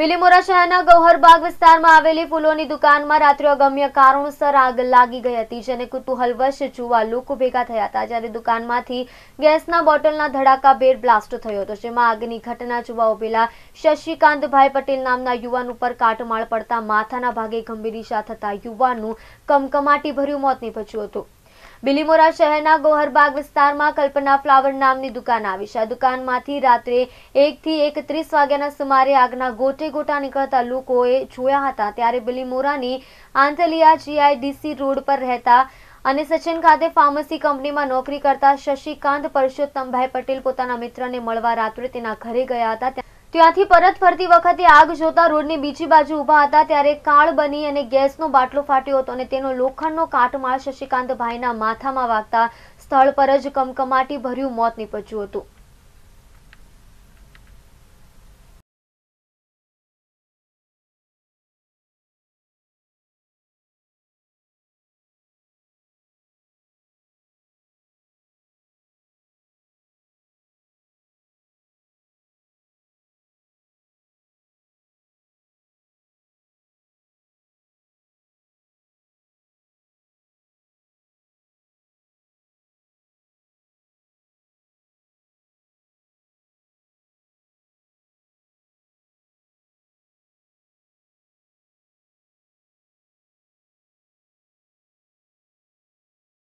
બિલીમોરા શહેરના ગૌહરબાગ વિસ્તારમાં આવેલી ફૂલોની દુકાનમાં રાત્રે અગમ્ય કારણોસર આગ લાગી ગઈ હતી જેને કુતુહલવશ જોવા લોકો ભેગા થયા હતા જ્યારે દુકાનમાંથી ગેસના બોટલના ધડાકા બેર બ્લાસ્ટ થયો હતો જેમાં આગની ઘટના જોવા ઉભેલા શશિકાંતભાઈ પટેલ નામના યુવાન ઉપર કાટમાળ પડતા માથાના ભાગે ગંભીર ઈજા થતા યુવાનનું કમકમાટીભર્યું મોત નીપજ્યું હતું બિલીમોરા શહેરના ગોહરબાગ વિસ્તારમાં કલ્પના ફ્લાવર નામની દુકાન આવી છે દુકાનમાંથી રાત્રે એકથી એક ત્રીસ વાગ્યાના સુમારે આગના ગોટે ગોટા નીકળતા લોકોએ જોયા હતા ત્યારે બિલીમોરાની આંતલિયા જીઆઈડીસી રોડ પર રહેતા અને સચિન ખાતે ફાર્મસી કંપનીમાં નોકરી કરતા શશિકાંત પરસોત્તમભાઈ પટેલ પોતાના મિત્રને મળવા રાત્રે તેના ઘરે ગયા હતા ત્યાંથી પરત ફરતી વખતે આગ જોતા રોડની બીજી બાજુ ઊભા હતા ત્યારે કાળ બની અને ગેસનો બાટલો ફાટ્યો હતો અને તેનો લોખંડનો કાટમાળ શશિકાંત ભાઈના માથામાં વાગતા સ્થળ પર જ કમકમાટી ભર્યું મોત નીપજ્યું હતું